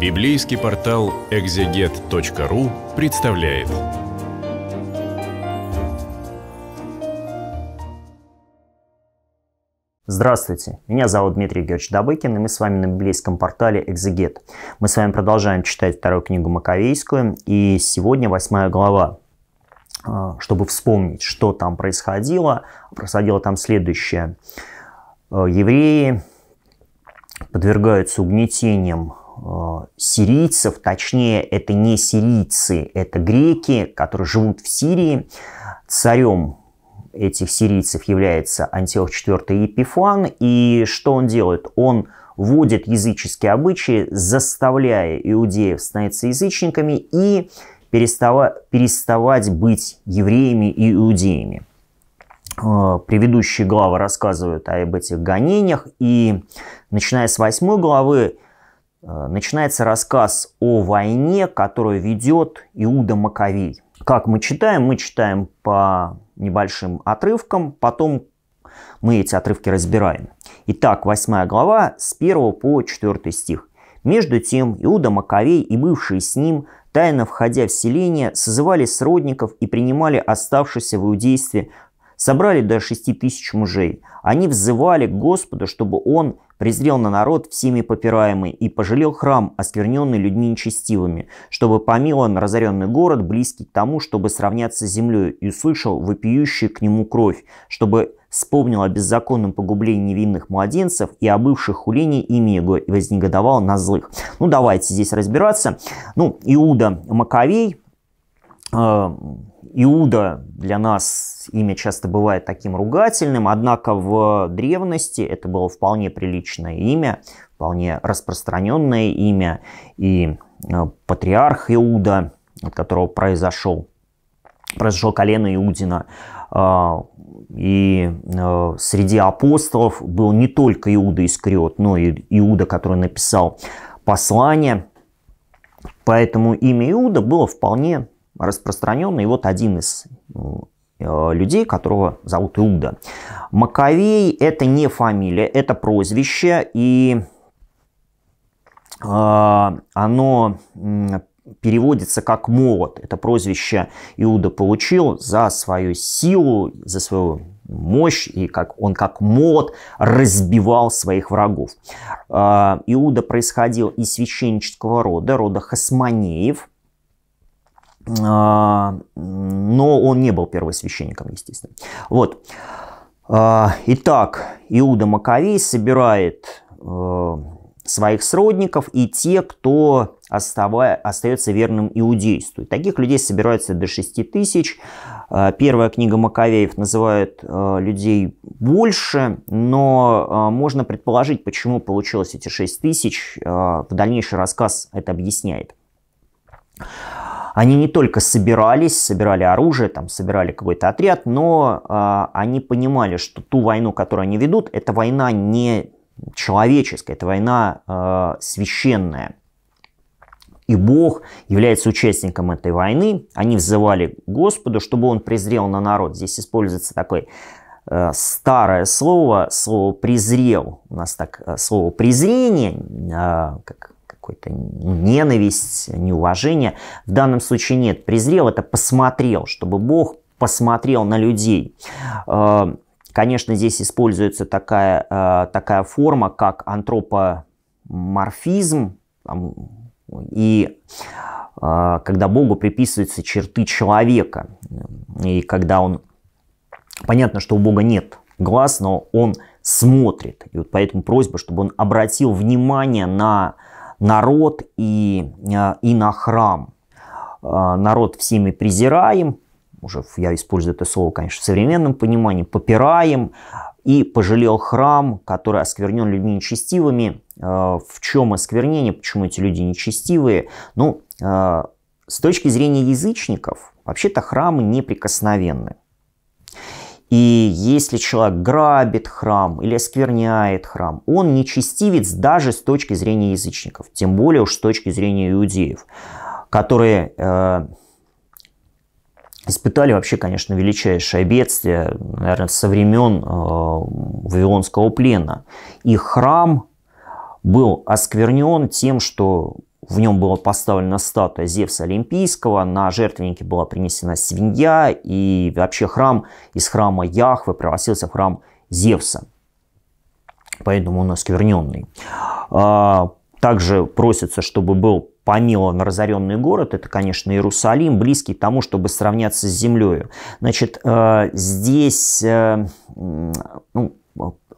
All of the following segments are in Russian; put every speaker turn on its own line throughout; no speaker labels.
Библейский портал экзегет.ру представляет. Здравствуйте, меня зовут Дмитрий Георгиевич Добыкин, и мы с вами на библейском портале «Экзегет». Мы с вами продолжаем читать вторую книгу Маковейскую, и сегодня восьмая глава. А, чтобы вспомнить, что там происходило, происходило там следующее. Э, евреи подвергаются угнетениям Э, сирийцев, точнее, это не сирийцы, это греки, которые живут в Сирии. Царем этих сирийцев является Антиох IV Епифан. И что он делает? Он вводит языческие обычаи, заставляя иудеев становиться язычниками и перестава, переставать быть евреями и иудеями. Э, предыдущие главы рассказывают об этих гонениях, и начиная с 8 главы Э, начинается рассказ о войне, которую ведет Иуда Маковей. Как мы читаем? Мы читаем по небольшим отрывкам, потом мы эти отрывки разбираем. Итак, 8 глава с 1 по 4 стих. Между тем Иуда Маковей и бывшие с ним, тайно входя в селение, созывали сродников и принимали оставшихся в иудействе собрали до шести тысяч мужей. Они взывали к Господу, чтобы он презрел на народ всеми попираемый и пожалел храм, оскверненный людьми нечестивыми, чтобы помилован разоренный город, близкий к тому, чтобы сравняться с землей, и услышал вопиющую к нему кровь, чтобы вспомнил о беззаконном погублении невинных младенцев и о бывших хулении имя его, и вознегодовал на злых. Ну, давайте здесь разбираться. Ну, Иуда Маковей – а, Иуда для нас имя часто бывает таким ругательным, однако в древности это было вполне приличное имя, вполне распространенное имя, и а, патриарх Иуда, от которого произошел, произошел колено Иудина, а, и среди апостолов был не только Иуда Искриот, но и Иуда, который написал послание, поэтому имя Иуда было вполне распространенный. и Вот один из ну, э, людей, которого зовут Иуда. Маковей – это не фамилия, это прозвище, и э, оно переводится как «молот». Это прозвище Иуда получил за свою силу, за свою мощь, и как он как молот разбивал своих врагов. Э, Иуда происходил из священнического рода, рода хасманеев – а, но он не был первосвященником, естественно. Вот. А, итак, Иуда Маковей собирает э, своих сродников и те, кто оставая, остается верным иудейству. И таких людей собирается до 6 тысяч. А, первая книга Маковеев называет э, людей больше, но э, можно предположить, почему получилось эти 6 тысяч. В дальнейший рассказ это объясняет. Они не только собирались, собирали оружие, там, собирали какой-то отряд, но э, они понимали, что ту войну, которую они ведут, это война не человеческая, это война э, священная. И Бог является участником этой войны. Они взывали Господу, чтобы он презрел на народ. Здесь используется такой а, старое слово, слово «презрел». У нас так слово «презрение», как какой-то ненависть, неуважение. В данном случае нет. Презрел это посмотрел, чтобы Бог посмотрел на людей. Э, конечно, здесь используется такая, э, такая форма, как антропоморфизм, и э, когда Богу приписываются черты человека, и когда он... Понятно, что у Бога нет глаз, но он смотрит. И вот поэтому просьба, чтобы он обратил внимание на народ и, э, и на храм. Э, народ всеми презираем, уже я использую это слово, конечно, в современном понимании, попираем, и пожалел храм, который осквернен людьми нечестивыми. Э, в чем осквернение, почему эти люди нечестивые? Ну, с точки зрения язычников, вообще-то храмы неприкосновенны. И если человек грабит храм или оскверняет храм, он нечестивец даже с точки зрения язычников, тем более уж с точки зрения иудеев, которые э, испытали вообще, конечно, величайшее бедствие, наверное, со времен э, Вавилонского плена. и храм был осквернен тем, что в нем была поставлена статуя Зевса Олимпийского, на жертвеннике была принесена свинья, и вообще храм из храма Яхвы превратился в храм Зевса. Поэтому он оскверненный. А, также просится, чтобы был помилован разоренный город. Это, конечно, Иерусалим, близкий к тому, чтобы сравняться с землей. Значит, э, здесь э, ну,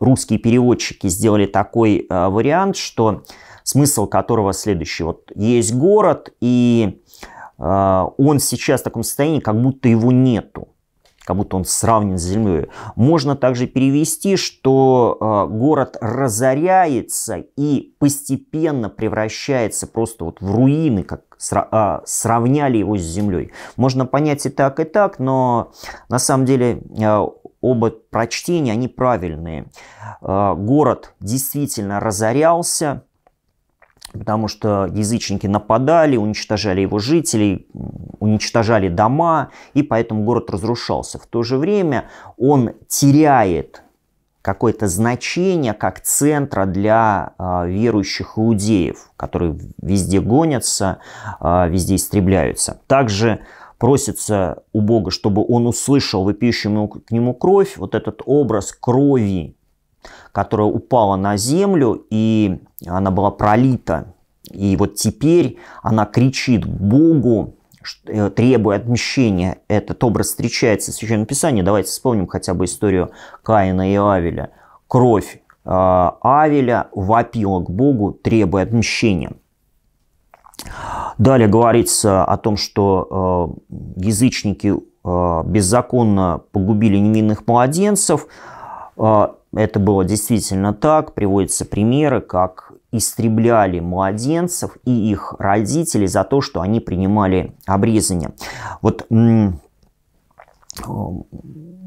русские переводчики сделали такой э, вариант, что смысл которого следующий. Вот есть город, и э, он сейчас в таком состоянии, как будто его нету как будто он сравнен с землей. Можно также перевести, что э, город разоряется и постепенно превращается просто вот в руины, как сра- э, сравняли его с землей. Можно понять и так, и так, но на самом деле э, оба прочтения, они правильные. Э, город действительно разорялся, потому что язычники нападали, уничтожали его жителей, уничтожали дома, и поэтому город разрушался. В то же время он теряет какое-то значение как центра для э, верующих иудеев, которые везде гонятся, э, везде истребляются. Также просится у Бога, чтобы он услышал выпиющую к нему кровь, вот этот образ крови которая упала на землю, и она была пролита. И вот теперь она кричит Богу, э, требуя отмщения Этот образ встречается в Священном Писании. Давайте вспомним хотя бы историю Каина и Авеля. Кровь э, Авеля вопила к Богу, требуя отмщения Далее говорится о том, что э, язычники беззаконно погубили невинных младенцев. Это было действительно так. Приводятся примеры, как истребляли младенцев и их родителей за то, что они принимали обрезание. Вот э,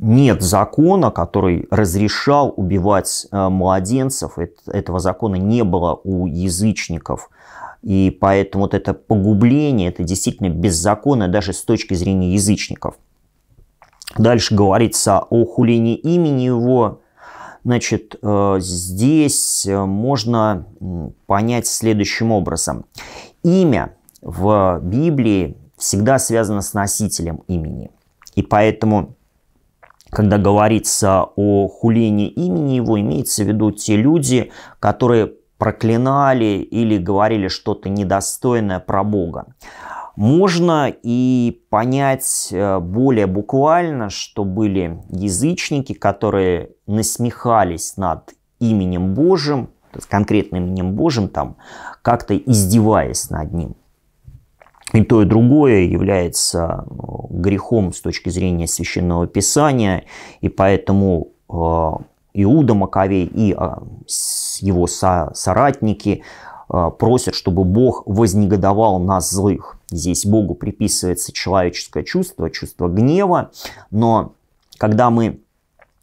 нет закона, который разрешал убивать э, младенцев. Этого закона не было у язычников. И поэтому вот это погубление, это действительно беззаконно даже с точки зрения язычников. Дальше говорится о хулине имени его, Значит, э, здесь э, можно понять следующим образом. Имя в Библии всегда связано с носителем имени. И поэтому, когда говорится о хулении имени его, имеется в виду те люди, которые проклинали или говорили что-то недостойное про Бога. Можно и понять э, более буквально, что были язычники, которые насмехались над именем Божьим, конкретным именем Божьим, там, как-то издеваясь над ним. И то, и другое является э, грехом с точки зрения Священного Писания, и поэтому э, Иуда Маковей и его соратники – а, просят, чтобы Бог вознегодовал нас злых. Здесь Богу приписывается человеческое чувство, чувство гнева, но когда мы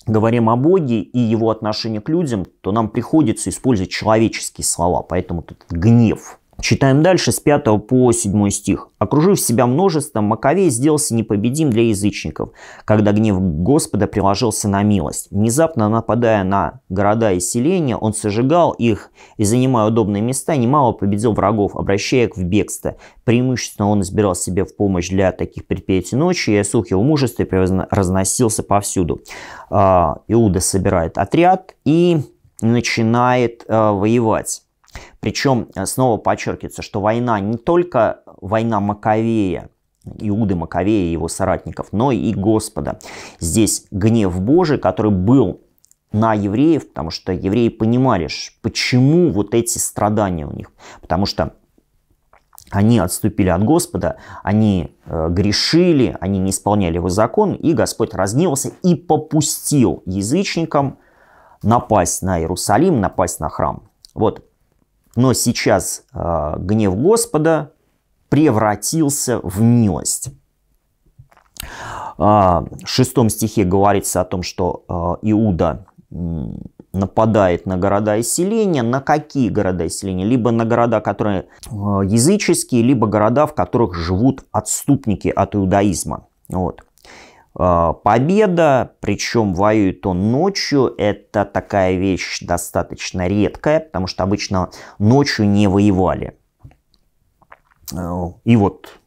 говорим о Боге и его отношении к людям, то нам приходится использовать человеческие слова, поэтому тут гнев Читаем дальше с 5 по 7 стих. «Окружив себя множеством, Маковей сделался непобедим для язычников, когда гнев Господа приложился на милость. Внезапно нападая на города и селения, он сожигал их и, занимая удобные места, немало победил врагов, обращая их в бегство. Преимущественно он избирал себе в помощь для таких предприятий ночи, и сух его мужества разносился повсюду». А, Иуда собирает отряд и начинает а, воевать. Причем э, снова подчеркивается, что война не только война Маковея, Иуды Маковея и его соратников, но и Господа. Здесь гнев Божий, который был на евреев, потому что евреи понимали, почему вот эти страдания у них. Потому что они отступили от Господа, они э, грешили, они не исполняли его закон, и Господь разгневался и попустил язычникам напасть на Иерусалим, напасть на храм. Вот. Но сейчас э, гнев Господа превратился в милость. А, в шестом стихе говорится о том, что а, Иуда нападает на города и селения. На какие города и селения? Либо на города, которые языческие, либо города, в которых живут отступники от иудаизма. Вот. А, победа, причем воюет он ночью, это такая вещь достаточно редкая, потому что обычно ночью не воевали. А, и вот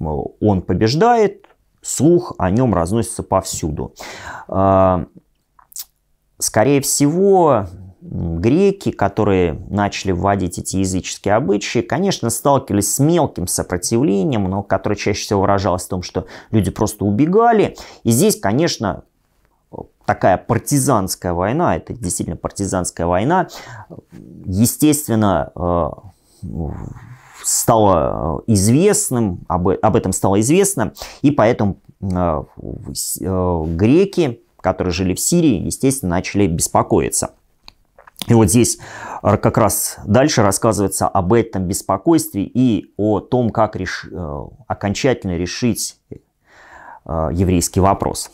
а, он побеждает, слух о нем разносится повсюду. Скорее всего, греки, которые начали вводить эти языческие обычаи, конечно, сталкивались с мелким сопротивлением, но которое чаще всего выражалось в том, что люди просто убегали. И здесь, конечно, такая партизанская война, это действительно партизанская война, естественно, э, стало известным, об, об этом стало известно, и поэтому э, э, греки, которые жили в Сирии, естественно, начали беспокоиться. И вот здесь э, как раз дальше рассказывается об этом беспокойстве и о том, как реш... Э, окончательно решить э, еврейский вопрос.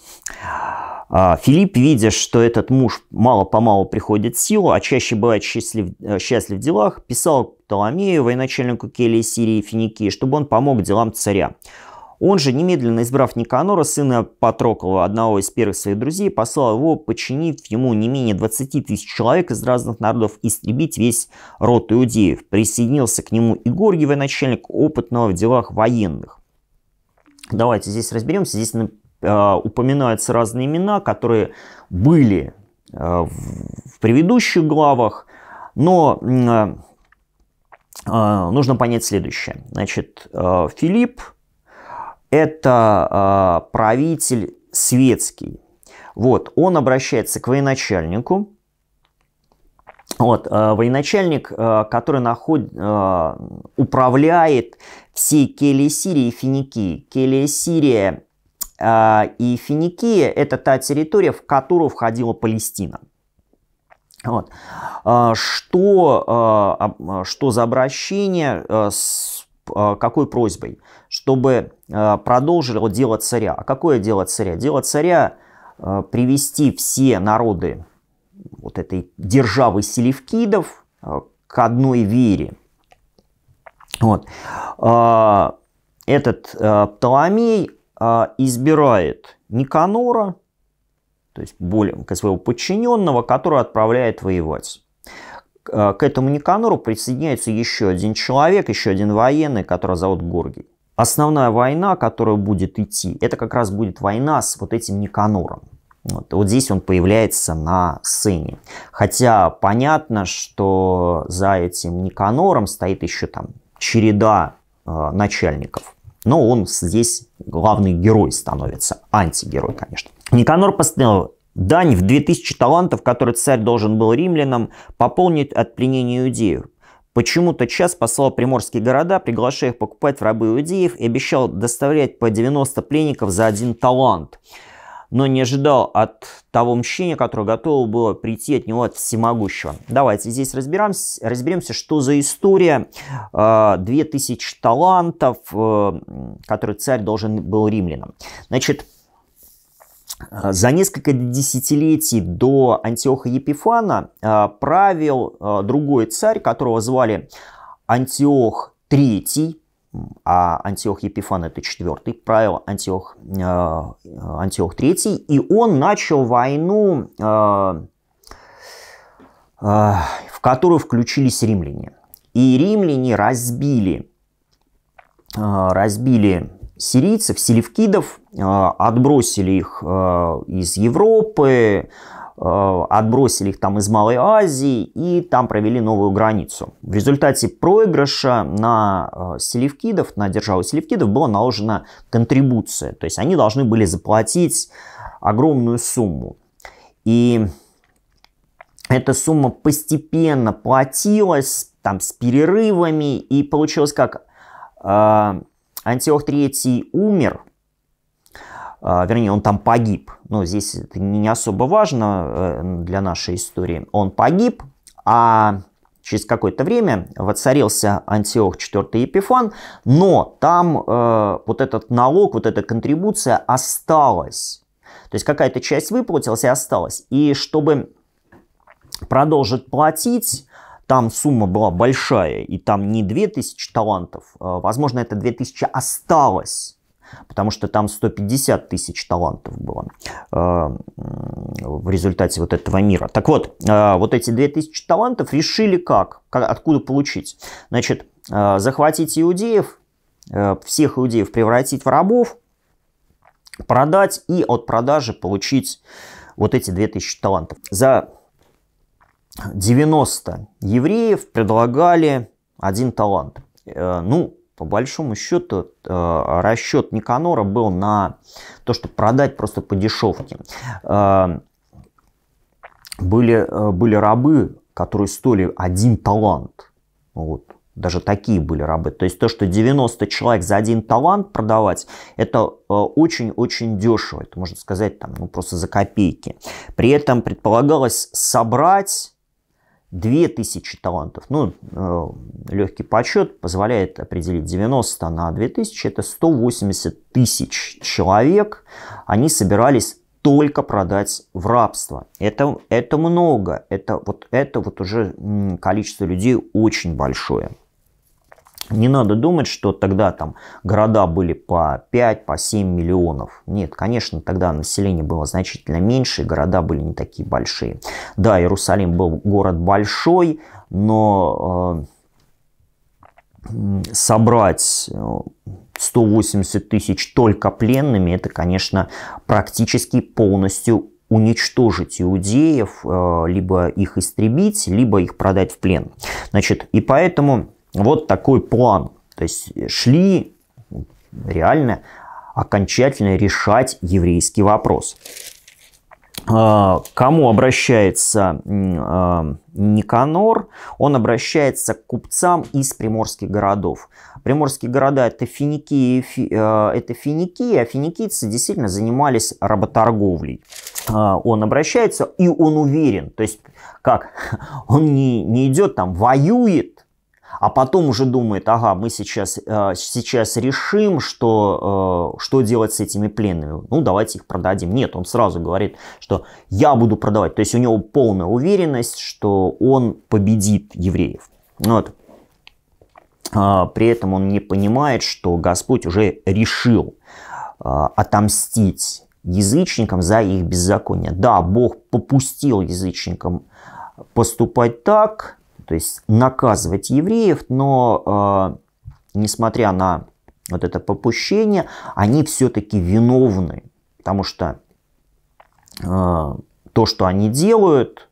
А, Филипп, видя, что этот муж мало-помалу приходит в силу, а чаще бывает счастлив, счастлив в делах, писал Птоломею, военачальнику Келии Сирии и Финикии, чтобы он помог делам царя. Он же, немедленно избрав Никанора, сына Патрокова, одного из первых своих друзей, послал его, подчинив ему не менее 20 тысяч человек из разных народов, истребить весь род иудеев. Присоединился к нему и Горгий, начальник опытного в делах военных. Давайте здесь разберемся. Здесь э, упоминаются разные имена, которые были э, в предыдущих главах, но э, э, нужно понять следующее. Значит, э, Филипп, это а, правитель светский. Вот, он обращается к военачальнику. Вот, а, военачальник, а, который находит, управляет всей Келии Сирии и Финикии. Келия Сирия и Финикия – это та территория, в которую входила Палестина. Вот. Что, что за обращение с Э, какой просьбой? Чтобы э, продолжило дело царя. А какое дело царя? Дело царя э, привести все народы вот этой державы селевкидов к одной вере. Вот. Этот Птоломей избирает Никанора, то есть более своего подчиненного, который отправляет воевать. Э, к этому Никанору присоединяется еще один человек, еще один военный, который зовут Горгий. Основная война, которая будет идти, это как раз будет война с вот этим Никанором. Вот, вот здесь он появляется на сцене. Хотя понятно, что за этим Никанором стоит еще там череда э, начальников. Но он здесь главный герой становится, антигерой, конечно. Никанор постоянно э, Дань в 2000 талантов, который царь должен был римлянам, пополнить от пленения иудеев. Почему-то час послал приморские города, приглашая их покупать в рабы иудеев и обещал доставлять по 90 пленников за один талант. Но не ожидал от того мщения, которое готово было прийти от него от всемогущего. Давайте здесь разберемся, разберемся что за история. 2000 э, талантов, э, которые царь должен был римлянам. Значит, а, за несколько десятилетий до Антиоха Епифана а, правил а, другой царь, которого звали Антиох III, а Антиох Епифан это четвертый, правил Антиох, Антиох III, и он начал войну, в которую включились римляне. И римляне разбили разбили сирийцев, селевкидов, а, отбросили их а, из Европы, а, отбросили их там из Малой Азии и там провели новую границу. В результате проигрыша на селевкидов, на державу селевкидов была наложена контрибуция, то есть они должны были заплатить огромную сумму. И эта сумма постепенно платилась там с перерывами и получилось как Антиох III умер, а, вернее, он там погиб, но здесь это не особо важно э, для нашей истории. Он погиб, а через какое-то время воцарился Антиох IV Епифан, но там э, вот этот налог, вот эта контрибуция осталась. То есть какая-то часть выплатилась и осталась. И чтобы продолжить платить, там сумма была большая, и там не 2000 талантов, а, возможно, это 2000 осталось, потому что там 150 тысяч талантов было а, в результате вот этого мира. Так вот, а, вот эти 2000 талантов решили как, откуда получить. Значит, захватить иудеев, всех иудеев превратить в рабов, продать и от продажи получить вот эти 2000 талантов. За 90 евреев предлагали один талант. Э, ну, по большому счету, э, расчет Никанора был на то, чтобы продать просто по дешевке. Э, были, были рабы, которые стоили один талант. Вот. Даже такие были рабы. То есть то, что 90 человек за один талант продавать, это очень-очень дешево. Это можно сказать там, ну, просто за копейки. При этом предполагалось собрать 2000 талантов. Ну, э, легкий подсчет позволяет определить 90 на 2000, это 180 тысяч человек. Они собирались только продать в рабство. Это, это много, это, вот, это вот уже количество людей очень большое. Не надо думать, что тогда там города были по 5, по 7 миллионов. Нет, конечно, тогда население было значительно меньше, и города были не такие большие. Да, Иерусалим был город большой, но э, собрать 180 э, тысяч только пленными, это, конечно, практически полностью уничтожить иудеев, э, либо их истребить, либо их продать в плен. Значит, и поэтому вот такой план. То есть шли реально окончательно решать еврейский вопрос. А, кому обращается а, Никанор? Он обращается к купцам из приморских городов. Приморские города – это финики, э, это финики, а финикийцы действительно занимались работорговлей. А, он обращается, и он уверен. То есть, как? Он не, не идет там, воюет, а потом уже думает, ага, мы сейчас, э, сейчас решим, что, э, что делать с этими пленными. Ну, давайте их продадим. Нет, он сразу говорит, что я буду продавать. То есть у него полная уверенность, что он победит евреев. Вот. А, при этом он не понимает, что Господь уже решил э, отомстить язычникам за их беззаконие. Да, Бог попустил язычникам поступать так, то есть наказывать евреев, но э, несмотря на вот это попущение, они все-таки виновны, потому что э, то, что они делают,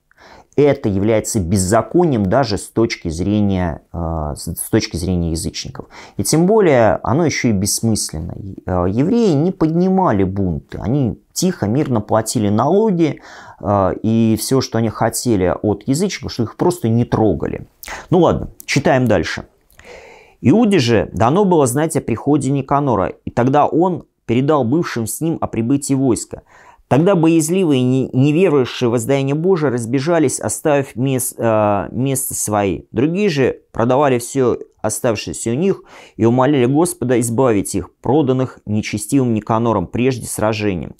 это является беззаконием даже с точки зрения, э, с точки зрения язычников. И тем более оно еще и бессмысленно. Э, евреи не поднимали бунты, они тихо, мирно платили налоги, э, и все, что они хотели от язычников, что их просто не трогали. Ну ладно, читаем дальше. Иуде же дано было знать о приходе Никанора, и тогда он передал бывшим с ним о прибытии войска – Тогда боязливые, неверующие в воздаяние Божие разбежались, оставив мест, э, место свои. Другие же продавали все оставшееся у них и умоляли Господа избавить их, проданных нечестивым Никанором прежде сражения.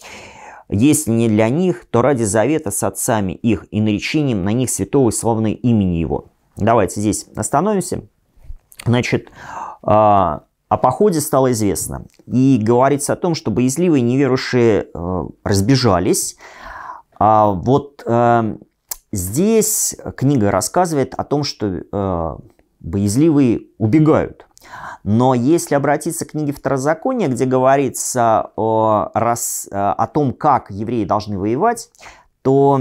Если не для них, то ради завета с отцами их и наречением на них святого и славного имени его. Давайте здесь остановимся. Значит, э, о походе стало известно. И говорится о том, что боязливые неверующие э, разбежались. А вот э, здесь книга рассказывает о том, что э, боязливые убегают. Но если обратиться к книге Второзакония, где говорится о, раз, э, о том, как евреи должны воевать, то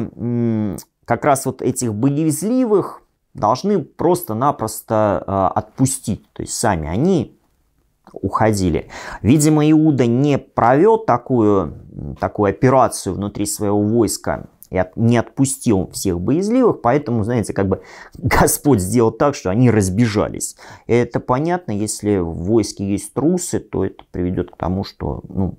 как раз вот этих боязливых должны просто-напросто отпустить. То есть сами они уходили. Видимо, Иуда не провел такую, такую операцию внутри своего войска, и не отпустил всех боязливых, поэтому, знаете, как бы Господь сделал так, что они разбежались. И это понятно, если в войске есть трусы, то это приведет к тому, что, ну,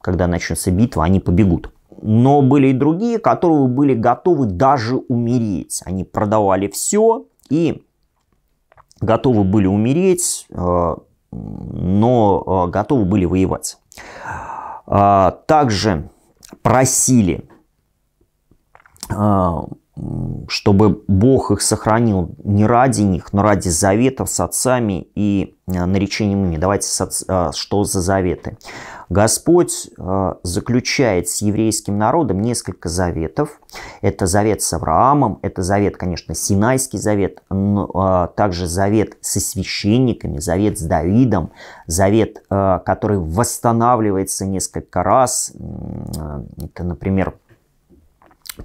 когда начнется битва, они побегут. Но были и другие, которые были готовы даже умереть. Они продавали все и готовы были умереть, э, но э, готовы были воевать. А, также просили а, чтобы Бог их сохранил не ради них, но ради заветов с отцами и э, наречением ими. Давайте, э, что за заветы. Господь э, заключает с еврейским народом несколько заветов. Это завет с Авраамом, это завет, конечно, Синайский завет, но также завет со священниками, завет с Давидом, завет, который восстанавливается несколько раз. Это, например,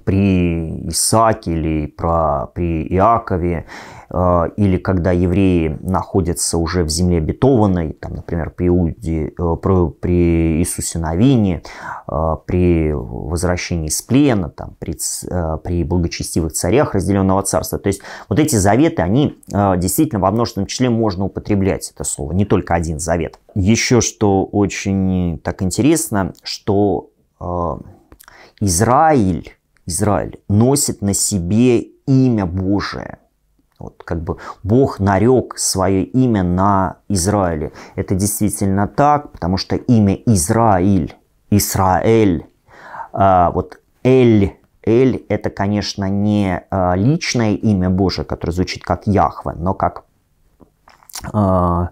при Исааке или про, при Иакове, э, или когда евреи находятся уже в земле обетованной, там, например, при, Иуде, э, при, при Иисусе Новине, э, при возвращении из плена, там, при, э, при благочестивых царях разделенного царства. То есть вот эти заветы, они э, действительно во множественном числе можно употреблять это слово, не только один завет. Еще что очень так интересно, что э, Израиль Израиль носит на себе имя Божие. Вот как бы Бог нарек свое имя на Израиле. Это действительно так, потому что имя Израиль, Исраэль, а, вот Эль, Эль это, конечно, не а, личное имя Божие, которое звучит как Яхва, но как а,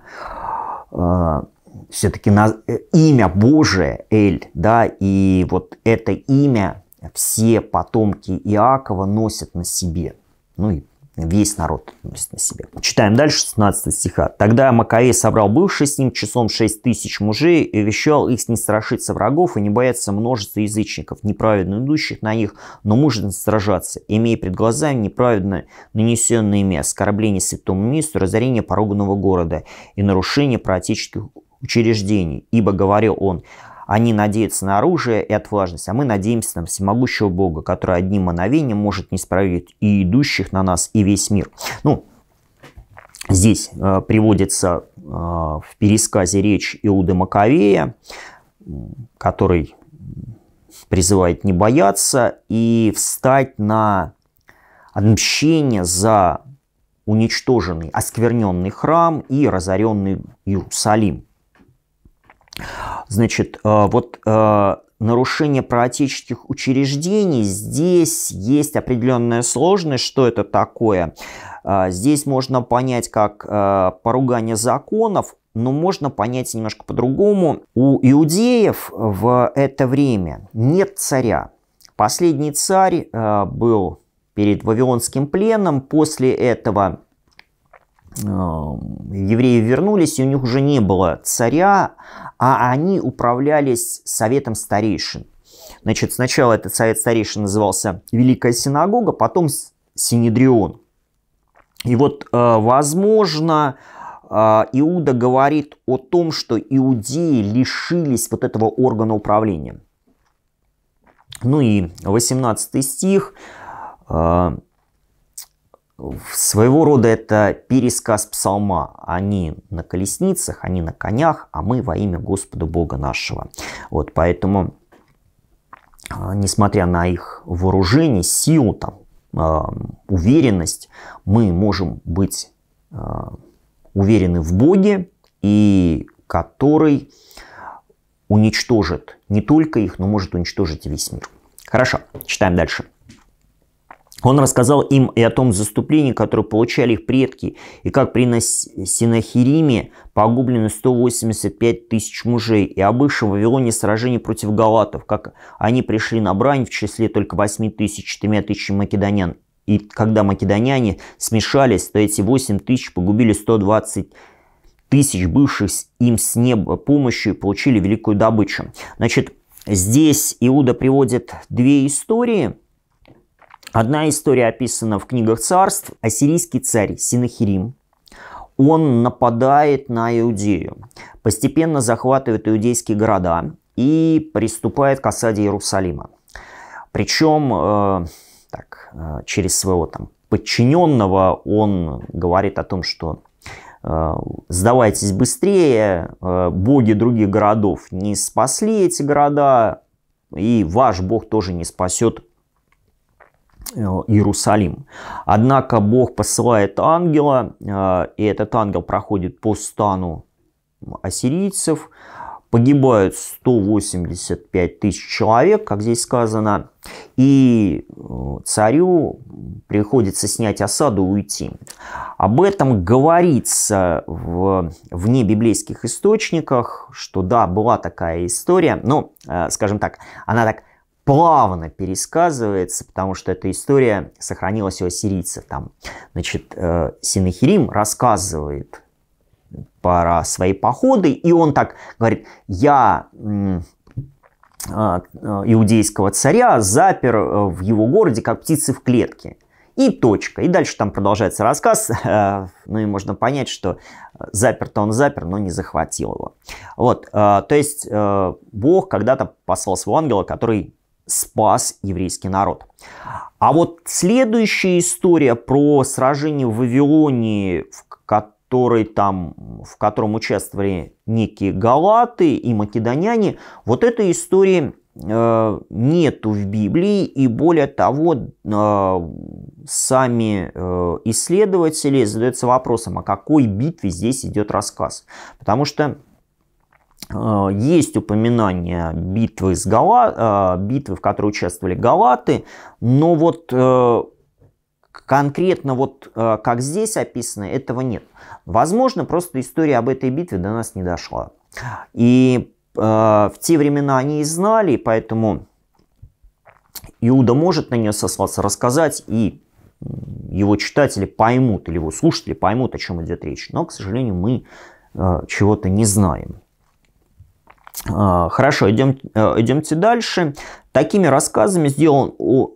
а, все-таки на, э, имя Божие Эль, да, и вот это имя все потомки Иакова носят на себе. Ну и весь народ носит на себе. Читаем дальше 16 стиха. «Тогда Маковей собрал бывший с ним часом шесть тысяч мужей и вещал их не страшиться врагов и не бояться множества язычников, неправедно идущих на них, но мужественно сражаться, имея пред глазами неправедно нанесенное ими оскорбление святому месту, разорение поруганного города и нарушение проотеческих учреждений. Ибо, говорил он, они а надеются на оружие и отважность, а мы надеемся на всемогущего Бога, который одним мановением может не справить и идущих на нас, и весь мир. Ну, здесь э, приводится э, в пересказе речь Иуды Маковея, который призывает не бояться и встать на отмщение за уничтоженный, оскверненный храм и разоренный Иерусалим. Значит, э, вот э, нарушение правоотеческих учреждений, здесь есть определенная сложность, что это такое. Э, здесь можно понять как поругание законов, но можно понять немножко по-другому. У иудеев в это время нет царя. Последний царь был перед Вавилонским пленом, после этого Эм, евреи вернулись, и у них уже не было царя, а они управлялись советом старейшин. Значит, сначала этот совет старейшин назывался Великая Синагога, потом Синедрион. И вот, э, возможно, э, Иуда говорит о том, что иудеи лишились вот этого органа управления. Ну и 18 стих э, своего рода это пересказ псалма. Они на колесницах, они на конях, а мы во имя Господа Бога нашего. Вот, поэтому, а, несмотря на их вооружение, силу, там, а, уверенность, мы можем быть а, уверены в Боге, и который уничтожит не только их, но может уничтожить весь мир. Хорошо, читаем дальше. Он рассказал им и о том заступлении, которое получали их предки, и как при Синахириме погублено 185 тысяч мужей, и о в Вавилоне сражении против галатов, как они пришли на брань в числе только 8 тысяч, 4 тысячи македонян. И когда македоняне смешались, то эти 8 тысяч погубили 120 тысяч бывших им с неба помощью и получили великую добычу. Значит, здесь Иуда приводит две истории – Одна история описана в книгах царств. Ассирийский царь Синахирим, он нападает на Иудею, постепенно захватывает иудейские города и приступает к осаде Иерусалима. Причем э, так, э, через своего там, подчиненного он говорит о том, что э, сдавайтесь быстрее, э, боги других городов не спасли эти города, и ваш бог тоже не спасет Э, Иерусалим. Однако Бог посылает ангела, э, и этот ангел проходит по стану ассирийцев. Погибают 185 тысяч человек, как здесь сказано. И э, царю приходится снять осаду и уйти. Об этом говорится в, вне библейских источниках, что да, была такая история. Но, скажем так, она так плавно пересказывается, потому что эта история сохранилась у ассирийцев. Там, значит, э, Синахирим рассказывает про свои походы, и он так говорит, я э, э, иудейского царя запер в его городе, как птицы в клетке. И точка. И дальше там продолжается рассказ. Ну и можно понять, что запер-то он запер, но не захватил его. Вот. То есть Бог когда-то послал своего ангела, который спас еврейский народ. А вот следующая история про сражение в Вавилонии, в которой там, в котором участвовали некие галаты и македоняне, вот этой истории э, нету в Библии, и более того, э, сами э, исследователи задаются вопросом, о какой битве здесь идет рассказ. Потому что а, есть упоминание битвы, с Гала... А, битвы, в которой участвовали галаты, но вот э, конкретно вот э, как здесь описано, этого нет. Возможно, просто история об этой битве до нас не дошла. И э, в те времена они и знали, поэтому Иуда может на нее сослаться, рассказать, и его читатели поймут, или его слушатели поймут, о чем идет речь. Но, к сожалению, мы чего-то не знаем. А, хорошо, идем, э, идемте дальше. Такими рассказами сделан о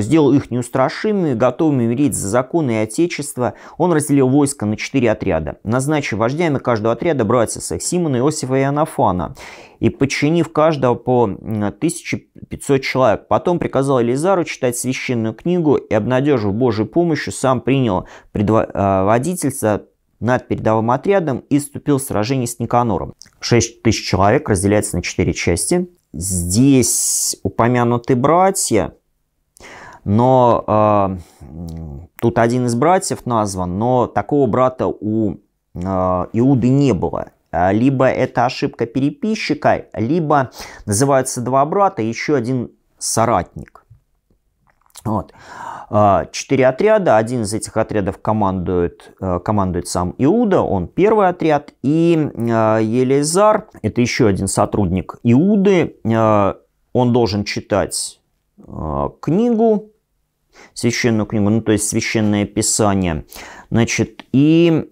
сделал их неустрашимыми, готовыми верить за законы и отечество. Он разделил войско на четыре отряда, назначив вождями каждого отряда братьев Симона, Иосифа и Анафана, и подчинив каждого по 1500 человек. Потом приказал Элизару читать священную книгу и, обнадежив Божью помощью, сам принял предводительство э, над передовым отрядом и вступил в сражение с Никанором. 6 тысяч человек разделяется на 4 части. Здесь упомянуты братья, но э, тут один из братьев назван, но такого брата у э, Иуды не было. Либо это ошибка переписчика, либо называются два брата, еще один соратник. Вот. А, четыре отряда. Один из этих отрядов командует, э, командует сам Иуда, он первый отряд. И э, Елизар, это еще один сотрудник Иуды, э, он должен читать книгу, священную книгу, ну то есть священное писание. Значит, и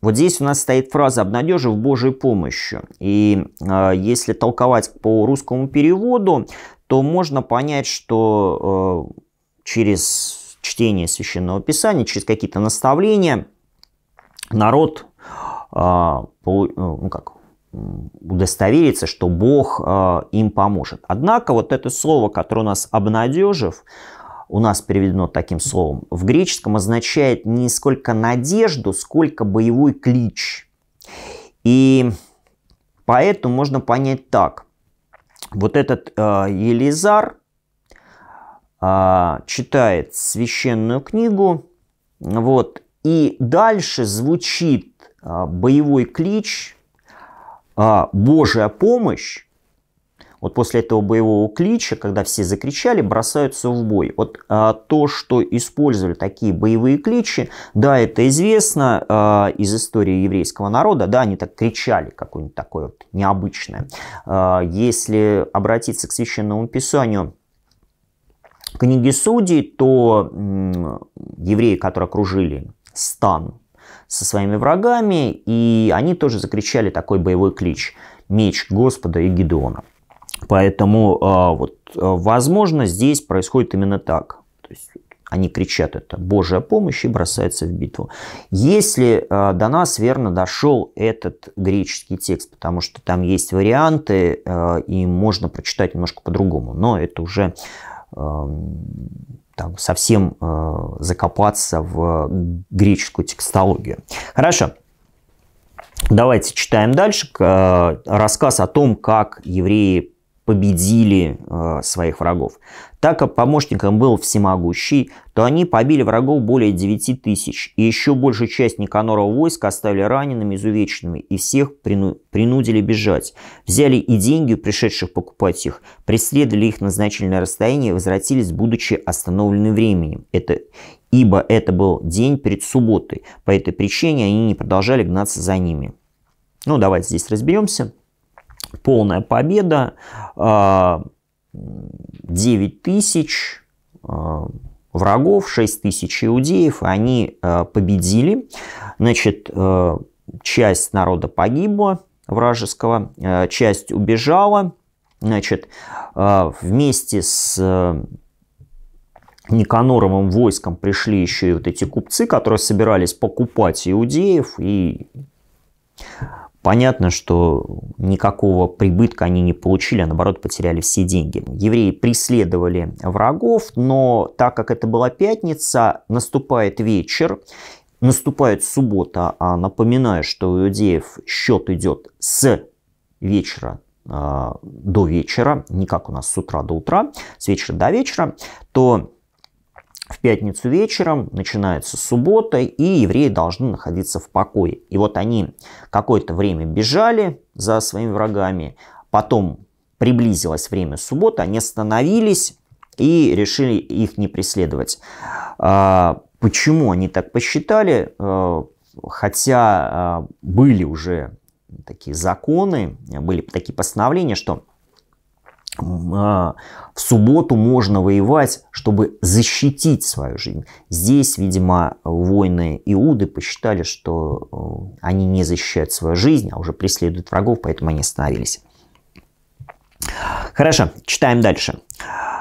вот здесь у нас стоит фраза «обнадежив Божьей помощью». И э, если толковать по русскому переводу, то можно понять, что э, через чтение священного писания, через какие-то наставления народ а, э, ну, как, удостовериться, что Бог а, им поможет. Однако вот это слово, которое у нас обнадежив, у нас переведено таким словом, в греческом означает не сколько надежду, сколько боевой клич. И поэтому можно понять так. Вот этот э, Елизар, а, читает священную книгу, вот, и дальше звучит а, боевой клич а, «Божья помощь», вот после этого боевого клича, когда все закричали, бросаются в бой. Вот а, то, что использовали такие боевые кличи, да, это известно а, из истории еврейского народа, да, они так кричали, какое-нибудь такое вот необычное. А, если обратиться к священному писанию, книге Судей, то евреи, которые окружили стан со своими врагами, и они тоже закричали такой боевой клич «Меч Господа и Гедеона». Поэтому а, вот, а, возможно, здесь происходит именно так. То есть они кричат это «Божья помощь» и бросаются в битву. Если а, до нас верно дошел этот греческий текст, потому что там есть варианты, и можно прочитать немножко по-другому, но это уже Эм, там, совсем э, закопаться в греческую текстологию. Хорошо. Давайте читаем дальше. Э, рассказ о том, как евреи победили э, своих врагов. Так как помощником был всемогущий, то они побили врагов более 9 тысяч, и еще большую часть Никанорова войска оставили ранеными, изувеченными, и всех прину... принудили бежать. Взяли и деньги пришедших покупать их, преследовали их на значительное расстояние и возвратились, будучи остановлены временем. Это ибо это был день перед субботой. По этой причине они не продолжали гнаться за ними. Ну, давайте здесь разберемся. Полная победа. А, 9 тысяч э, врагов, 6 тысяч иудеев, они э, победили. Значит, э, часть народа погибла вражеского, часть убежала. Значит, вместе с Никаноровым войском пришли еще и вот эти купцы, которые собирались покупать иудеев и Понятно, что никакого прибытка они не получили, а наоборот потеряли все деньги. Евреи преследовали врагов, но так как это была пятница, наступает вечер, наступает суббота, а напоминаю, что у иудеев счет идет с вечера э, до вечера, не как у нас с утра до утра, с вечера до вечера, то в пятницу вечером, начинается суббота, и евреи должны находиться в покое. И вот они какое-то время бежали за своими врагами, потом приблизилось время субботы, они остановились и решили их не преследовать. А, почему они так посчитали? А, хотя а, были уже такие законы, были такие постановления, что а, в субботу можно воевать, чтобы защитить свою жизнь. Здесь, видимо, воины Иуды посчитали, что э, они не защищают свою жизнь, а уже преследуют врагов, поэтому они остановились. Хорошо, читаем дальше.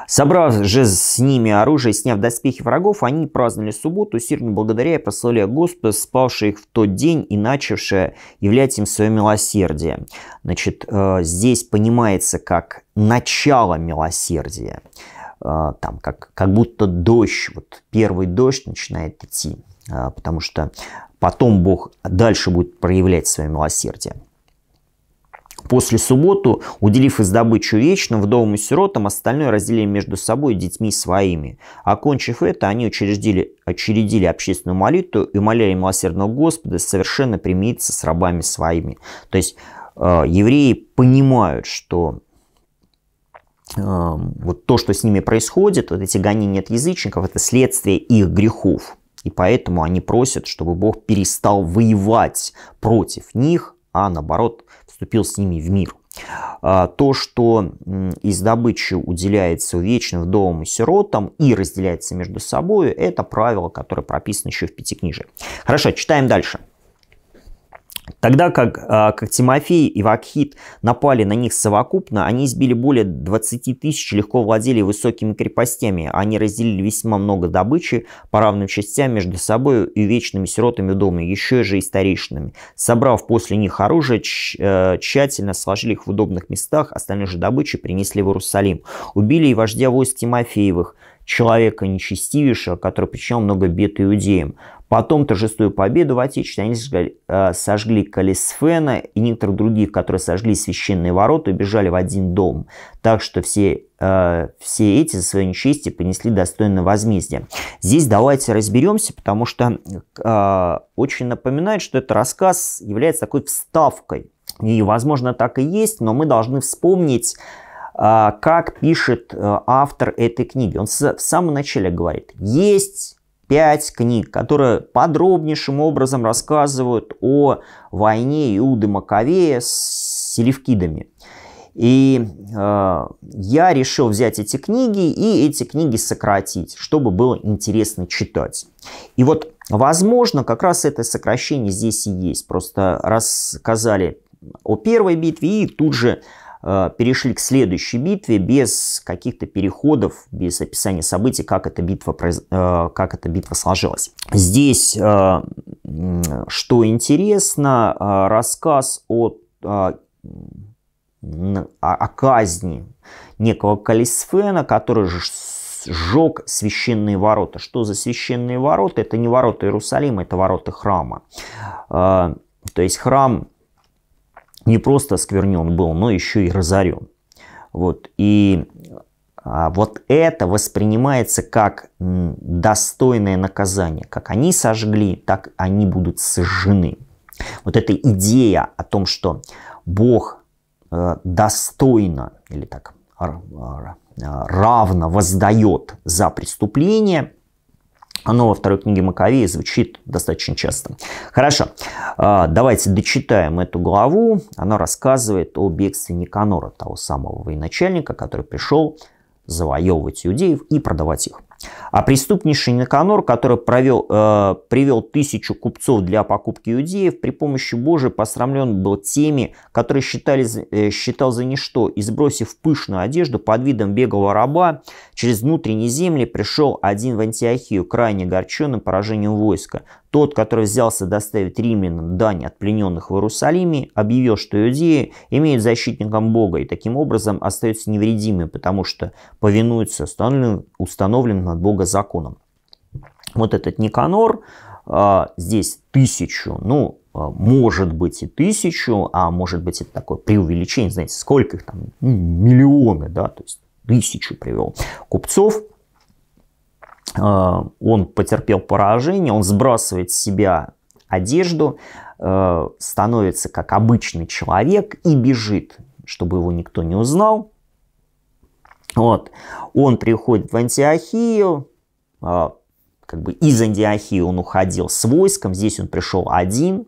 Собрав же с ними оружие, сняв доспехи врагов, они праздновали субботу, сильно благодаря и а прославляя Господа, спавшие их в тот день и начавшее являть им свое милосердие. Значит, э, здесь понимается как начало милосердия, э, там, как, как будто дождь, вот первый дождь начинает идти, э, потому что потом Бог дальше будет проявлять свое милосердие. После субботу, уделив из добычу вечным, вдовам и сиротам, остальное разделили между собой и детьми своими. Окончив это, они учредили, очередили общественную молитву и умоляли милосердного Господа совершенно примириться с рабами своими. То есть э, евреи понимают, что э, вот то, что с ними происходит, вот эти гонения от язычников, это следствие их грехов. И поэтому они просят, чтобы Бог перестал воевать против них, а наоборот вступил с ними в мир. А, то, что из добычи уделяется вечным вдовам и сиротам и разделяется между собой, это правило, которое прописано еще в Пятикнижии. Хорошо, читаем дальше. Тогда как, а, как Тимофей и Вакхит напали на них совокупно, они избили более 20 тысяч, легко владели высокими крепостями. Они разделили весьма много добычи по равным частям между собой и вечными сиротами дома, еще же и старейшинами. Собрав после них оружие, э, тщательно сложили их в удобных местах, остальные же добычи принесли в Иерусалим. Убили и вождя войск Тимофеевых, человека нечестивейшего, который причинил много бед иудеям. Потом, торжествуя победу в Отечестве, они сожгли, э, сожгли Калисфена и некоторых других, которые сожгли священные ворота и бежали в один дом. Так что все, э, все эти за свое нечестие понесли достойное возмездие. Здесь давайте разберемся, потому что э, очень напоминает, что этот рассказ является такой вставкой. И, возможно, так и есть, но мы должны вспомнить, э, как пишет э, автор этой книги. Он в самом начале говорит, есть пять книг, которые подробнейшим образом рассказывают о войне Иуды Маковея с селевкидами. И э, я решил взять эти книги и эти книги сократить, чтобы было интересно читать. И вот, возможно, как раз это сокращение здесь и есть. Просто рассказали о первой битве и тут же Э, перешли к следующей битве без каких-то переходов, без описания событий, как эта битва, э, как эта битва сложилась. Здесь, э, что интересно, рассказ о, о, о казни некого Калисфена, который же сжег священные ворота. Что за священные ворота? Это не ворота Иерусалима, это ворота храма. То есть храм не просто осквернен был, но еще и разорен. Вот. И а, вот это воспринимается как достойное наказание. Как они сожгли, так они будут сожжены. Вот эта идея о том, что Бог э, достойно или так равно воздает за преступление, оно во второй книге Маковея звучит достаточно часто. Хорошо, а, давайте дочитаем эту главу. Она рассказывает о бегстве Никанора, того самого военачальника, который пришел завоевывать иудеев и продавать их. А преступнейший Никанор, который провел, э, привел тысячу купцов для покупки иудеев, при помощи Божией посрамлен был теми, которые считали, э, считал за ничто, и сбросив пышную одежду под видом беглого раба, через внутренние земли пришел один в Антиохию, крайне огорченным поражением войска. Тот, который взялся доставить римлянам дань от плененных в Иерусалиме, объявил, что иудеи имеют защитником Бога и таким образом остаются невредимы, потому что повинуются установленным, установленным от Бога законам. Вот этот Никанор, а, здесь тысячу, ну, а, может быть и тысячу, а может быть это такое преувеличение, знаете, сколько их там, миллионы, да, то есть тысячу привел купцов – а, он потерпел поражение, он сбрасывает с себя одежду, э, становится как обычный человек и бежит, чтобы его никто не узнал. Вот. Он приходит в Антиохию, а, как бы из Антиохии он уходил с войском, здесь он пришел один.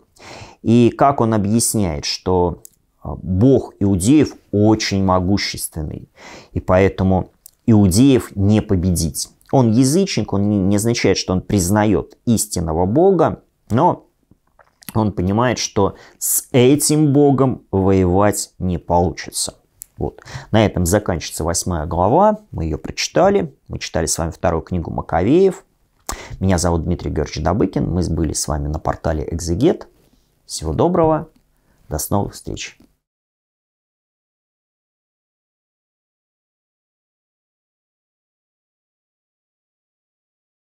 И как он объясняет, что а, бог иудеев очень могущественный, и поэтому иудеев не победить. Он язычник, он не означает, что он признает истинного Бога, но он понимает, что с этим Богом воевать не получится. Вот. На этом заканчивается восьмая глава. Мы ее прочитали. Мы читали с вами вторую книгу Маковеев. Меня зовут Дмитрий Георгиевич Добыкин. Мы были с вами на портале Экзегет. Всего доброго. До новых встреч.